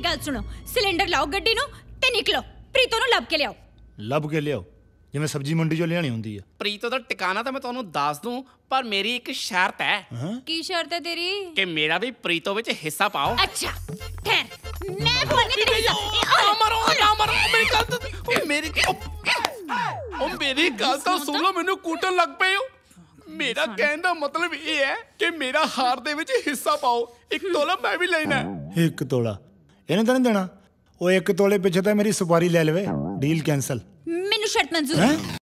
ਮੇਰੀ ਗੱਲ ਸੁਣੋ ਸਿਲੰਡਰ ਲਾਓ ਗੱਡੀ ਨੂੰ ਤੇ ਨਿਕਲੋ ਪ੍ਰੀਤੋ ਨੂੰ ਲੱਭ ਕੇ ਲਿਆਓ ਲੱਭ ਕੇ ਲਿਆਓ ਜਿਵੇਂ ਸਬਜ਼ੀ ਮੰਡੀ ਚੋਂ ਲਿਆਣੀ ਹੁੰਦੀ ਆ ਪ੍ਰੀਤੋ ਦਾ ਟਿਕਾਣਾ ਤਾਂ ਮੈਂ ਤੁਹਾਨੂੰ ਦੱਸ ਦੂੰ ਪਰ ਮੇਰੀ ਇੱਕ ਸ਼ਰਤ ਹੈ ਕੀ ਸ਼ਰਤ ਹੈ ਤੇਰੀ ਕਿ ਮੇਰਾ ਵੀ ਪ੍ਰੀਤੋ ਵਿੱਚ ਹਿੱਸਾ ਪਾਓ ਅੱਛਾ ਠਹਿਰ ਮੈਂ ਬੋਲਣੀ ਤੇਰੀ ਨਾ ਮਰੋ ਨਾ ਮਰੋ ਮੇਰੀ ਗੱਲ ਤਾਂ ਮੇਰੀ ਉਹ ਮੇਰੀ ਗੱਲ ਤਾਂ ਸੁਣ ਲਓ ਮੈਨੂੰ ਕੂਟਣ ਲੱਗ ਪਏ ਹੋ ਮੇਰਾ ਕਹਿਣ ਦਾ ਮਤਲਬ ਇਹ ਹੈ ਕਿ ਮੇਰਾ ਹਾਰ ਦੇ ਵਿੱਚ ਹਿੱਸਾ ਪਾਓ ਇੱਕ ਤੋਲਾ ਮੈਂ ਵੀ ਲੈਣਾ ਇੱਕ ਤੋਲਾ ਇਹਨੇ ਤਾਂ ਨਹੀਂ ਦੇਣਾ ਉਹ ਇੱਕ ਤੋਲੇ ਪਿੱਛੇ ਤਾਂ ਮੇਰੀ ਸੁਪਾਰੀ ਲੈ ਲਵੇ ਡੀਲ ਕੈਨਸਲ ਮੈਨੂੰ ਸ਼ਰਤ ਮਨਜ਼ੂਰ ਹੈ